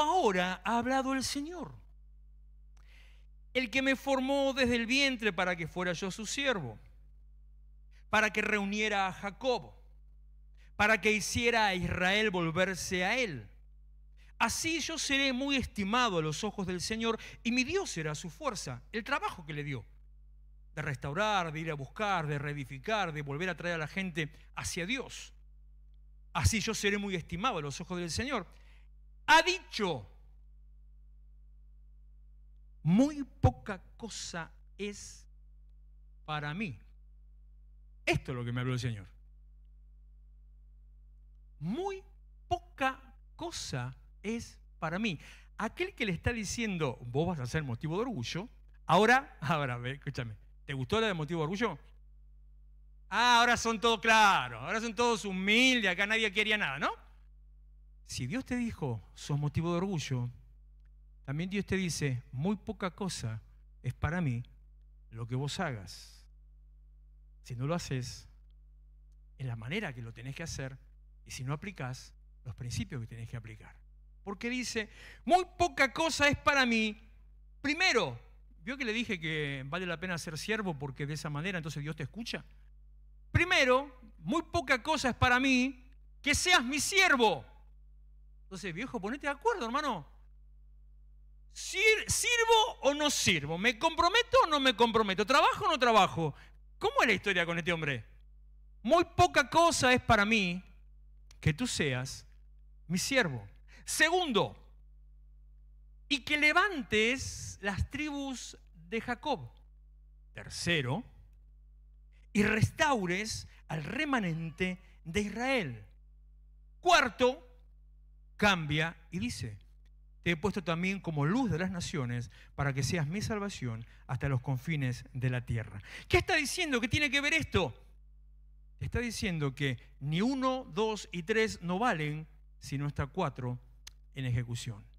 ahora ha hablado el Señor, el que me formó desde el vientre para que fuera yo su siervo, para que reuniera a Jacob, para que hiciera a Israel volverse a él. Así yo seré muy estimado a los ojos del Señor y mi Dios será su fuerza, el trabajo que le dio, de restaurar, de ir a buscar, de reedificar, de volver a traer a la gente hacia Dios. Así yo seré muy estimado a los ojos del Señor ha dicho, muy poca cosa es para mí. Esto es lo que me habló el Señor. Muy poca cosa es para mí. Aquel que le está diciendo, vos vas a ser motivo de orgullo, ahora, ahora, escúchame, ¿te gustó la de motivo de orgullo? Ah, ahora son todos claros, ahora son todos humildes, acá nadie quería nada, ¿no? Si Dios te dijo, sos motivo de orgullo, también Dios te dice, muy poca cosa es para mí lo que vos hagas. Si no lo haces en la manera que lo tenés que hacer y si no aplicás los principios que tenés que aplicar. Porque dice, muy poca cosa es para mí. Primero, vio que le dije que vale la pena ser siervo porque de esa manera entonces Dios te escucha. Primero, muy poca cosa es para mí que seas mi siervo. Entonces, viejo, ponete de acuerdo, hermano. ¿Sirvo o no sirvo? ¿Me comprometo o no me comprometo? ¿Trabajo o no trabajo? ¿Cómo es la historia con este hombre? Muy poca cosa es para mí que tú seas mi siervo. Segundo, y que levantes las tribus de Jacob. Tercero, y restaures al remanente de Israel. Cuarto, cambia y dice, te he puesto también como luz de las naciones para que seas mi salvación hasta los confines de la tierra. ¿Qué está diciendo? ¿Qué tiene que ver esto? Está diciendo que ni uno, dos y tres no valen si no está cuatro en ejecución.